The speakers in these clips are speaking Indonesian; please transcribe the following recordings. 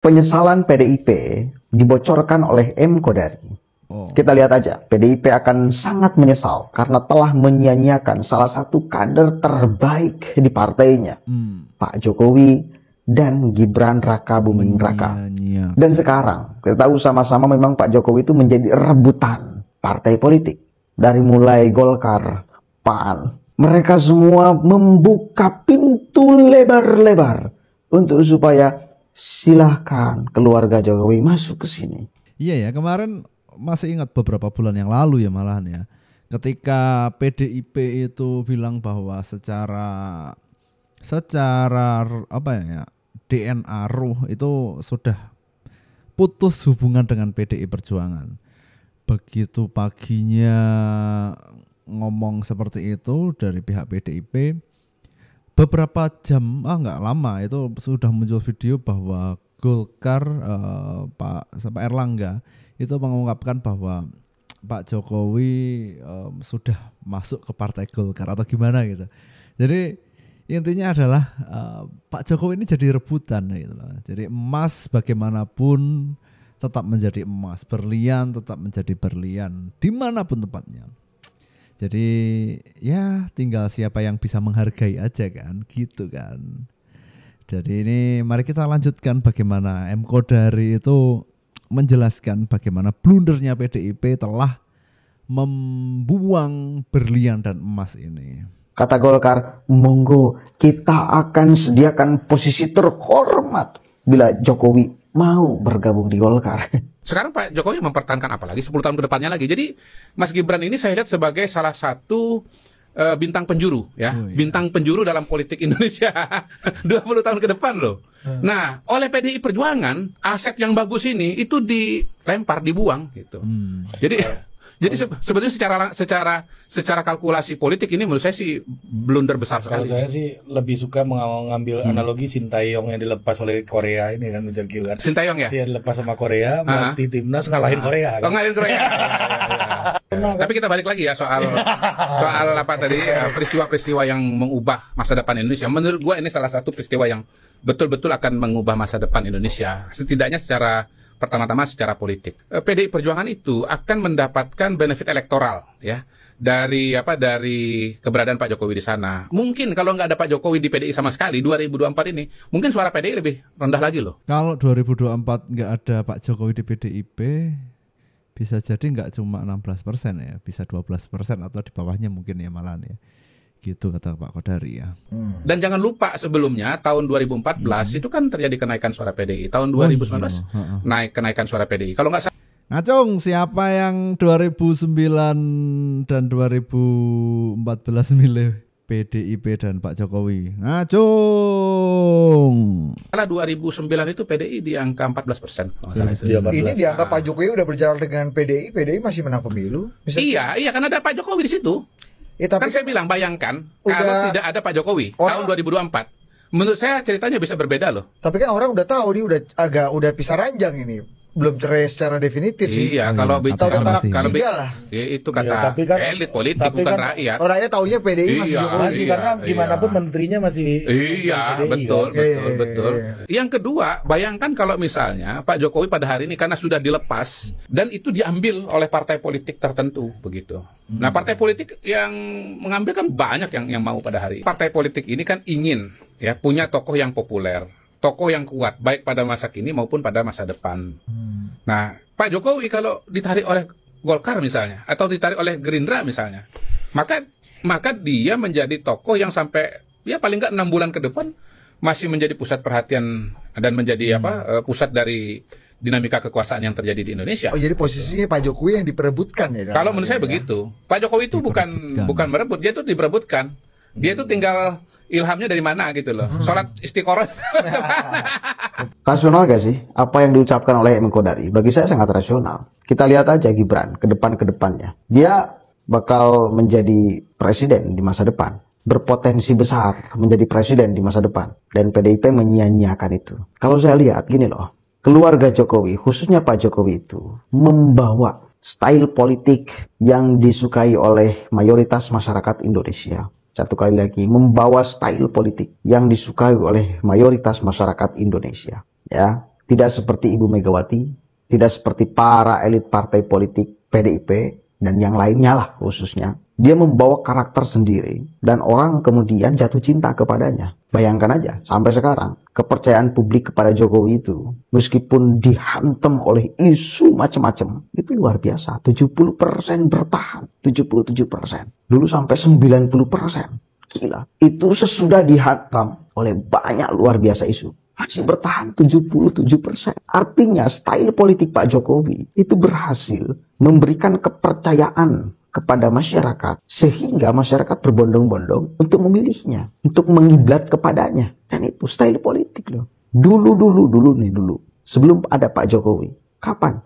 penyesalan PDIP dibocorkan oleh M. Kodari. Oh. Kita lihat aja, PDIP akan sangat menyesal karena telah menyanyiakan salah satu kader terbaik di partainya, hmm. Pak Jokowi dan Gibran Raka Buming Raka. dan sekarang kita tahu sama-sama memang Pak Jokowi itu menjadi rebutan partai politik dari mulai Golkar, PAN. Mereka semua membuka pintu lebar-lebar untuk supaya silahkan keluarga Jokowi masuk ke sini. Iya ya, kemarin masih ingat beberapa bulan yang lalu ya malahan ya. Ketika PDIP itu bilang bahwa secara secara apa ya DNA ruh itu sudah putus hubungan dengan PDI Perjuangan. Begitu paginya ngomong seperti itu dari pihak PDIP, beberapa jam ah nggak lama itu sudah muncul video bahwa Golkar uh, Pak Pak Erlangga itu mengungkapkan bahwa Pak Jokowi um, sudah masuk ke partai Golkar atau gimana gitu. Jadi intinya adalah uh, Pak Jokowi ini jadi rebutan gitu loh. Jadi emas bagaimanapun tetap menjadi emas, berlian tetap menjadi berlian dimanapun tempatnya. Jadi ya tinggal siapa yang bisa menghargai aja kan gitu kan jadi ini mari kita lanjutkan bagaimana M Kodari itu menjelaskan bagaimana blundernya PDIP telah membuang berlian dan emas ini kata Golkar monggo kita akan sediakan posisi terhormat bila Jokowi mau bergabung di Golkar sekarang Pak Jokowi mempertahankan apalagi lagi 10 tahun ke depannya lagi. Jadi Mas Gibran ini saya lihat sebagai salah satu Eh, bintang penjuru ya, oh, iya. bintang penjuru dalam politik Indonesia 20 tahun ke depan loh. Hmm. Nah, oleh PDI Perjuangan aset yang bagus ini itu dilempar, dibuang gitu. Hmm. Jadi Jadi se sebetulnya secara secara secara kalkulasi politik ini menurut saya sih blunder besar sekali. Kalau saya sih lebih suka mengambil hmm. analogi Sintayong yang dilepas oleh Korea ini kan misalnya Sintayong ya? Dia dilepas sama Korea, berarti timnas ngalahin Korea. Oh, kan? ngalahin Korea. Iya, iya, iya. Tapi kita balik lagi ya soal soal apa tadi eh, peristiwa-peristiwa yang mengubah masa depan Indonesia. Menurut gua ini salah satu peristiwa yang betul-betul akan mengubah masa depan Indonesia. Setidaknya secara pertama-tama secara politik. Eh, PDI Perjuangan itu akan mendapatkan benefit elektoral ya dari apa dari keberadaan Pak Jokowi di sana. Mungkin kalau nggak ada Pak Jokowi di PDI sama sekali 2024 ini, mungkin suara PDI lebih rendah lagi loh. Kalau 2024 nggak ada Pak Jokowi di PDIP, bisa jadi nggak cuma 16 persen ya, bisa 12 persen atau di bawahnya mungkin ya malahan ya. Gitu kata Pak Kodari ya. Hmm. Dan jangan lupa sebelumnya tahun 2014 hmm. itu kan terjadi kenaikan suara PDI. Tahun 2019 oh, iya. naik kenaikan suara PDI. Kalau nggak Ngacung, siapa yang 2009 dan 2014 milih PDIP dan Pak Jokowi. Ngacung. Karena 2009 itu PDI di angka 14 persen. Oh, iya, iya, ini di angka Pak Jokowi udah berjalan dengan PDI, PDI masih menang pemilu. Misal... Iya, iya karena ada Pak Jokowi di situ. Ya, tapi kan saya bilang bayangkan udah, kalau tidak ada Pak Jokowi orang, tahun 2024. Menurut saya ceritanya bisa berbeda loh. Tapi kan orang udah tahu nih udah agak udah pisah ranjang ini belum cerai secara definitif sih. Iya, iya kalau hmm, bicara kan kalau, masih. kalau iya lah. Ya, itu iya, kata ya, tapi kan, elit politik tapi bukan kan, rakyat. Orangnya taunya PDI iya, masih Jokowi iya, karena gimana pun menterinya masih Iya, PDI, betul, kan? betul, betul. Iya, iya. Yang kedua, bayangkan kalau misalnya Pak Jokowi pada hari ini karena sudah dilepas dan itu diambil oleh partai politik tertentu begitu. Nah, hmm. partai politik yang mengambil kan banyak yang yang mau pada hari. Ini. Partai politik ini kan ingin ya punya tokoh yang populer tokoh yang kuat baik pada masa kini maupun pada masa depan. Hmm. Nah, Pak Jokowi kalau ditarik oleh Golkar misalnya atau ditarik oleh Gerindra misalnya, maka maka dia menjadi tokoh yang sampai ya paling nggak enam bulan ke depan masih menjadi pusat perhatian dan menjadi hmm. apa eh, pusat dari dinamika kekuasaan yang terjadi di Indonesia. Oh jadi posisinya Pak Jokowi yang diperebutkan ya? Kalau menurut saya ya? begitu. Pak Jokowi itu bukan bukan merebut, dia itu diperebutkan. Dia itu hmm. tinggal ilhamnya dari mana gitu loh. Hmm. Sholat istiqoroh. rasional gak sih? Apa yang diucapkan oleh Imam Kodari? Bagi saya sangat rasional. Kita lihat aja Gibran ke depan ke depannya. Dia bakal menjadi presiden di masa depan berpotensi besar menjadi presiden di masa depan dan PDIP menyia-nyiakan itu. Kalau saya lihat gini loh, keluarga Jokowi khususnya Pak Jokowi itu membawa style politik yang disukai oleh mayoritas masyarakat Indonesia satu kali lagi membawa style politik yang disukai oleh mayoritas masyarakat Indonesia ya tidak seperti Ibu Megawati tidak seperti para elit partai politik PDIP dan yang lainnya lah khususnya dia membawa karakter sendiri dan orang kemudian jatuh cinta kepadanya. Bayangkan aja sampai sekarang kepercayaan publik kepada Jokowi itu meskipun dihantam oleh isu macam-macam itu luar biasa. 70% bertahan, 77%. Dulu sampai 90%. Gila, itu sesudah dihantam oleh banyak luar biasa isu masih bertahan 77%. Artinya style politik Pak Jokowi itu berhasil memberikan kepercayaan kepada masyarakat sehingga masyarakat berbondong-bondong untuk memilihnya, untuk mengiblat kepadanya. Dan itu style politik loh. Dulu dulu dulu nih dulu sebelum ada Pak Jokowi. Kapan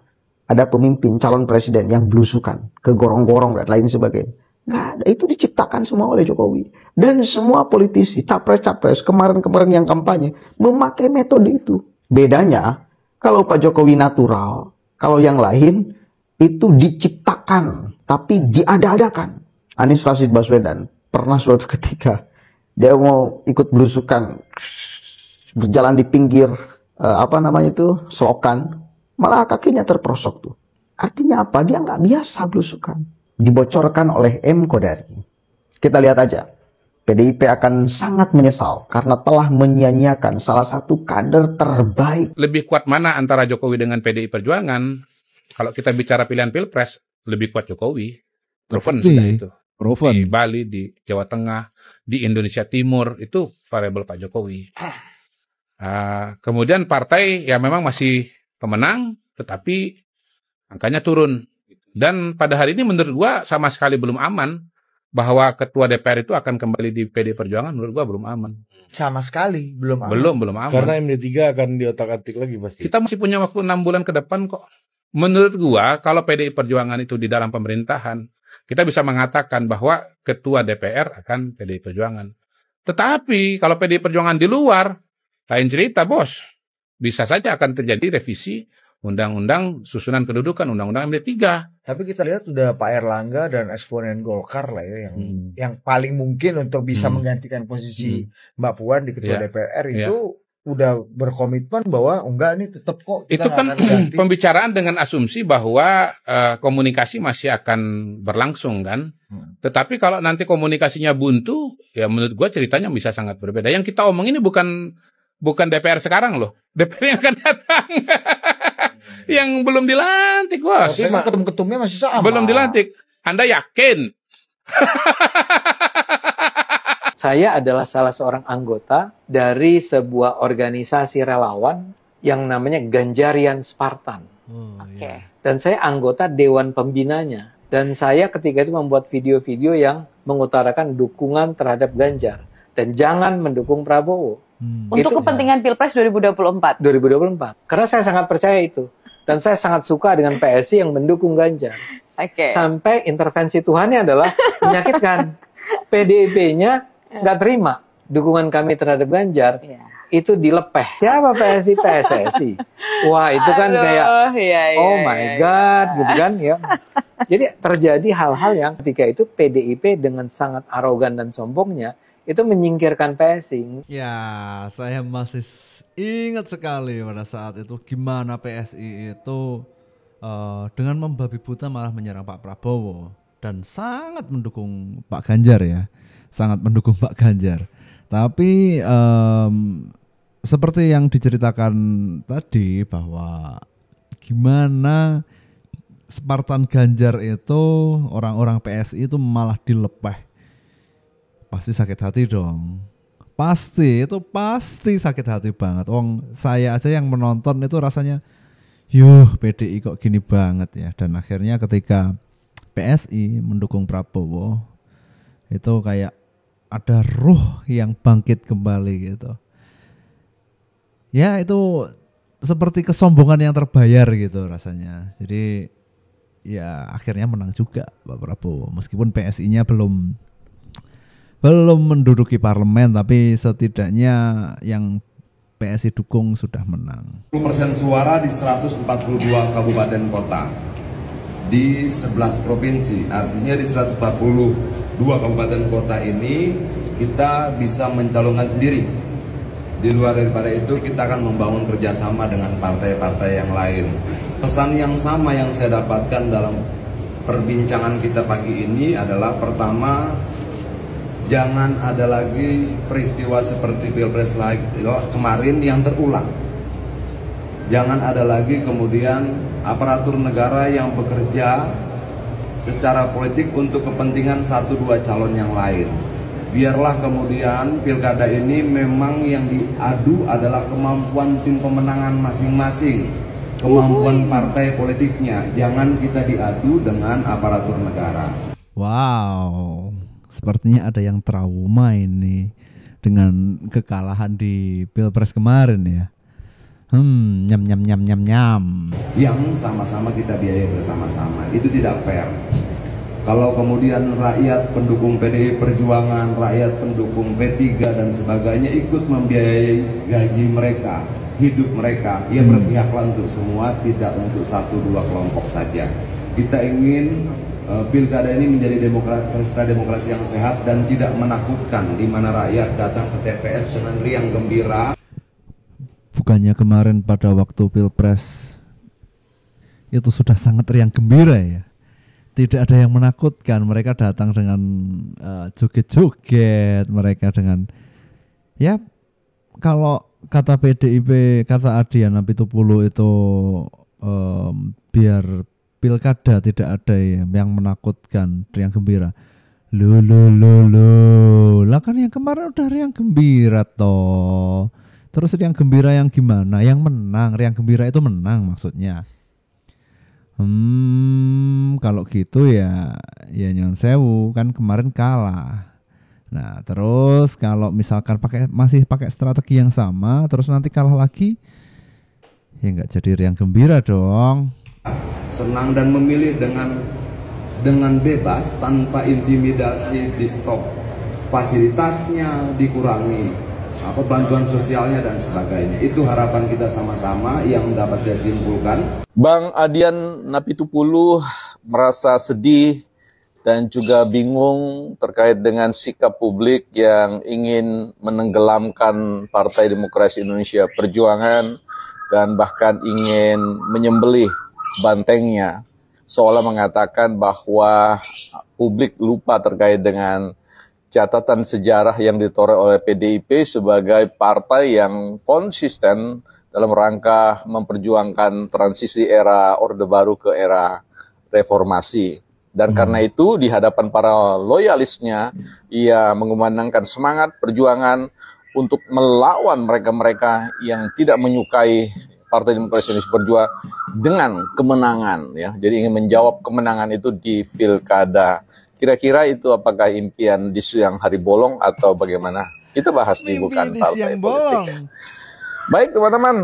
ada pemimpin calon presiden yang belusukan ke gorong-gorong dan lain sebagainya? Nggak ada. Itu diciptakan semua oleh Jokowi. Dan semua politisi, capres-capres, kemarin-kemarin yang kampanye memakai metode itu. Bedanya kalau Pak Jokowi natural, kalau yang lain itu diciptakan tapi diada-adakan. Anies Rashid Baswedan pernah suatu ketika dia mau ikut berusukan berjalan di pinggir eh, apa namanya itu selokan malah kakinya terprosok tuh artinya apa dia nggak biasa berusukan dibocorkan oleh M Kodari kita lihat aja PDIP akan sangat menyesal karena telah menyia-nyiakan salah satu kader terbaik. Lebih kuat mana antara Jokowi dengan PDI Perjuangan? Kalau kita bicara pilihan pilpres, lebih kuat Jokowi. Proven sudah itu. Proven. Di Bali, di Jawa Tengah, di Indonesia Timur itu variabel Pak Jokowi. Uh, kemudian partai ya memang masih pemenang, tetapi angkanya turun. Dan pada hari ini menurut gua sama sekali belum aman bahwa ketua DPR itu akan kembali di PD Perjuangan menurut gua belum aman. Sama sekali belum aman. Belum belum aman. Karena MD3 akan diotak-atik lagi pasti. Kita masih punya waktu enam bulan ke depan kok. Menurut gua, kalau PDI Perjuangan itu di dalam pemerintahan, kita bisa mengatakan bahwa ketua DPR akan PDI Perjuangan. Tetapi kalau PDI Perjuangan di luar, lain cerita bos. Bisa saja akan terjadi revisi undang-undang susunan kedudukan undang-undang MD 3 tapi kita lihat sudah Pak Erlangga dan eksponen Golkar lah ya yang hmm. yang paling mungkin untuk bisa hmm. menggantikan posisi hmm. Mbak Puan di ketua yeah. DPR iya. itu yeah udah berkomitmen bahwa oh, enggak ini tetap kok kita itu kan ganti. pembicaraan dengan asumsi bahwa uh, komunikasi masih akan berlangsung kan hmm. tetapi kalau nanti komunikasinya buntu ya menurut gua ceritanya bisa sangat berbeda yang kita omong ini bukan bukan DPR sekarang loh DPR yang akan datang yang belum dilantik gua ketum ketumnya masih sama belum dilantik anda yakin Saya adalah salah seorang anggota dari sebuah organisasi relawan yang namanya Ganjarian Spartan. Oh, Oke. Okay. Iya. Dan saya anggota dewan pembinanya. Dan saya ketika itu membuat video-video yang mengutarakan dukungan terhadap Ganjar dan jangan mendukung Prabowo. Hmm. Untuk kepentingan Pilpres 2024. 2024. Karena saya sangat percaya itu dan saya sangat suka dengan PSI yang mendukung Ganjar. Okay. Sampai intervensi Tuhannya adalah menyakitkan. PDIP-nya nggak terima dukungan kami terhadap Ganjar yeah. itu dilepeh. Siapa PSI PSSI? Wah itu kan Aduh, kayak iya, iya, oh my iya, iya. god gitu kan ya. Jadi terjadi hal-hal yang ketika itu PDIP dengan sangat arogan dan sombongnya itu menyingkirkan PSI. Ya, saya masih ingat sekali pada saat itu gimana PSI itu uh, dengan membabi buta malah menyerang Pak Prabowo dan sangat mendukung Pak Ganjar ya sangat mendukung Pak Ganjar. Tapi um, seperti yang diceritakan tadi bahwa gimana Spartan Ganjar itu orang-orang PSI itu malah dilepeh. Pasti sakit hati dong. Pasti itu pasti sakit hati banget. Wong saya aja yang menonton itu rasanya yuh PDI kok gini banget ya dan akhirnya ketika PSI mendukung Prabowo itu kayak ada ruh yang bangkit kembali gitu. Ya itu seperti kesombongan yang terbayar gitu rasanya. Jadi ya akhirnya menang juga Pak Prabowo meskipun PSI-nya belum belum menduduki parlemen tapi setidaknya yang PSI dukung sudah menang. 10% suara di 142 kabupaten kota di 11 provinsi, artinya di 140 dua kabupaten kota ini kita bisa mencalonkan sendiri. Di luar daripada itu kita akan membangun kerjasama dengan partai-partai yang lain. Pesan yang sama yang saya dapatkan dalam perbincangan kita pagi ini adalah pertama jangan ada lagi peristiwa seperti pilpres kemarin yang terulang. Jangan ada lagi kemudian aparatur negara yang bekerja secara politik untuk kepentingan satu dua calon yang lain. Biarlah kemudian pilkada ini memang yang diadu adalah kemampuan tim pemenangan masing-masing, kemampuan partai politiknya. Jangan kita diadu dengan aparatur negara. Wow, sepertinya ada yang trauma ini dengan kekalahan di Pilpres kemarin ya. Hmm, nyam nyam nyam nyam nyam. Yang sama-sama kita biaya bersama-sama. Itu tidak fair. Kalau kemudian rakyat pendukung PDI Perjuangan, rakyat pendukung P3 dan sebagainya ikut membiayai gaji mereka, hidup mereka, ia ya hmm. berpihaklah untuk semua, tidak untuk satu dua kelompok saja. Kita ingin uh, pilkada ini menjadi demokrasi, pesta demokrasi yang sehat dan tidak menakutkan, di mana rakyat datang ke TPS dengan riang gembira, bukannya kemarin pada waktu pilpres itu sudah sangat riang gembira ya tidak ada yang menakutkan mereka datang dengan uh, joget-joget mereka dengan ya kalau kata PDIP kata Adian Apitupulu itu um, biar pilkada tidak ada yang menakutkan riang gembira lo lo lo lo lah kan yang kemarin udah riang gembira toh Terus yang gembira yang gimana? Yang menang, yang gembira itu menang maksudnya. Hmm, kalau gitu ya ya nyon sewu kan kemarin kalah. Nah, terus kalau misalkan pakai masih pakai strategi yang sama, terus nanti kalah lagi ya nggak jadi yang gembira dong. Senang dan memilih dengan dengan bebas tanpa intimidasi di stop fasilitasnya dikurangi apa bantuan sosialnya dan sebagainya. Itu harapan kita sama-sama yang dapat saya simpulkan. Bang Adian Napitupulu merasa sedih dan juga bingung terkait dengan sikap publik yang ingin menenggelamkan Partai Demokrasi Indonesia Perjuangan dan bahkan ingin menyembelih bantengnya seolah mengatakan bahwa publik lupa terkait dengan catatan sejarah yang ditoreh oleh PDIP sebagai partai yang konsisten dalam rangka memperjuangkan transisi era Orde Baru ke era reformasi. Dan hmm. karena itu di hadapan para loyalisnya, ia mengumandangkan semangat perjuangan untuk melawan mereka-mereka yang tidak menyukai Partai Demokrasi Indonesia Berjuang dengan kemenangan ya. Jadi ingin menjawab kemenangan itu di pilkada. Kira-kira itu apakah impian di siang hari bolong atau bagaimana? Kita bahas di bukan di partai politik. Bolong. Baik teman-teman,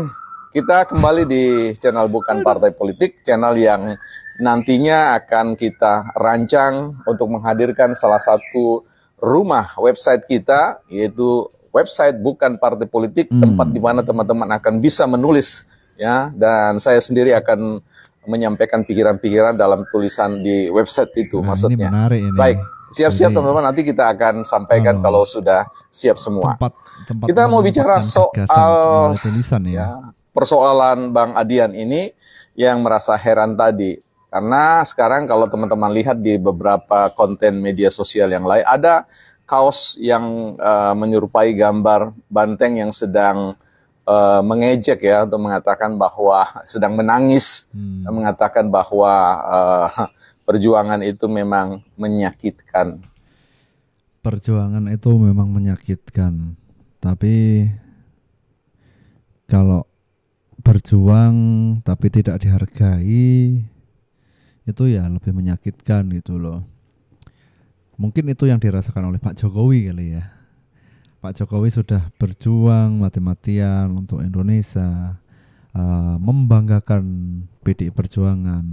kita kembali di channel bukan Aduh. partai politik, channel yang nantinya akan kita rancang untuk menghadirkan salah satu rumah website kita yaitu website bukan partai politik hmm. tempat di mana teman-teman akan bisa menulis ya dan saya sendiri akan menyampaikan pikiran-pikiran dalam tulisan di website itu nah, maksudnya. Ini menarik ini. Baik, siap-siap teman-teman nanti kita akan sampaikan oh, kalau sudah siap semua. Tempat, tempat kita mau bicara soal tulisan ya. ya. Persoalan Bang Adian ini yang merasa heran tadi karena sekarang kalau teman-teman lihat di beberapa konten media sosial yang lain ada kaos yang uh, menyerupai gambar banteng yang sedang uh, mengejek ya untuk mengatakan bahwa sedang menangis, hmm. mengatakan bahwa uh, perjuangan itu memang menyakitkan. Perjuangan itu memang menyakitkan, tapi kalau berjuang tapi tidak dihargai itu ya lebih menyakitkan gitu loh. Mungkin itu yang dirasakan oleh Pak Jokowi kali ya Pak Jokowi sudah berjuang mati-matian untuk Indonesia, uh, membanggakan PDI Perjuangan,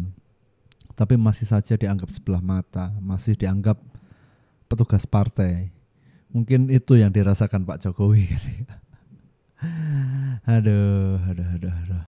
tapi masih saja dianggap sebelah mata, masih dianggap petugas partai. Mungkin itu yang dirasakan Pak Jokowi. aduh, aduh, aduh, aduh.